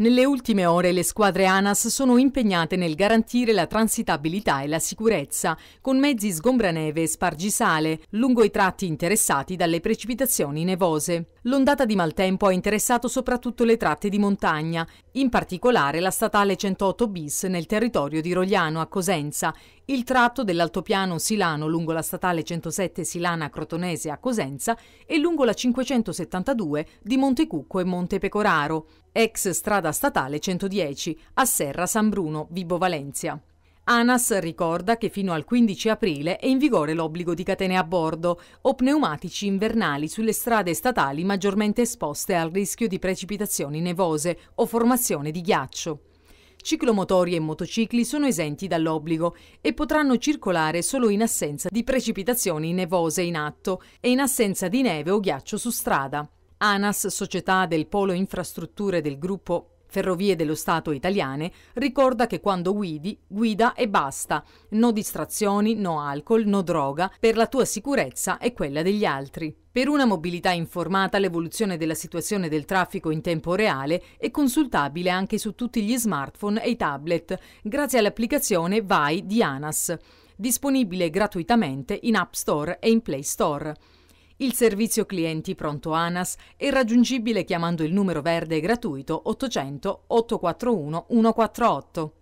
Nelle ultime ore le squadre ANAS sono impegnate nel garantire la transitabilità e la sicurezza con mezzi sgombraneve e spargisale lungo i tratti interessati dalle precipitazioni nevose. L'ondata di maltempo ha interessato soprattutto le tratte di montagna, in particolare la statale 108 bis nel territorio di Rogliano a Cosenza, il tratto dell'altopiano Silano lungo la statale 107 Silana Crotonese a Cosenza e lungo la 572 di Montecucco e Monte Pecoraro, ex strada statale 110 a Serra San Bruno, Vibo Valencia. ANAS ricorda che fino al 15 aprile è in vigore l'obbligo di catene a bordo o pneumatici invernali sulle strade statali maggiormente esposte al rischio di precipitazioni nevose o formazione di ghiaccio. Ciclomotori e motocicli sono esenti dall'obbligo e potranno circolare solo in assenza di precipitazioni nevose in atto e in assenza di neve o ghiaccio su strada. ANAS, società del Polo Infrastrutture del gruppo Ferrovie dello Stato italiane ricorda che quando guidi, guida e basta. No distrazioni, no alcol, no droga, per la tua sicurezza e quella degli altri. Per una mobilità informata l'evoluzione della situazione del traffico in tempo reale è consultabile anche su tutti gli smartphone e i tablet, grazie all'applicazione Vai di ANAS, disponibile gratuitamente in App Store e in Play Store. Il servizio clienti pronto ANAS è raggiungibile chiamando il numero verde gratuito 800 841 148.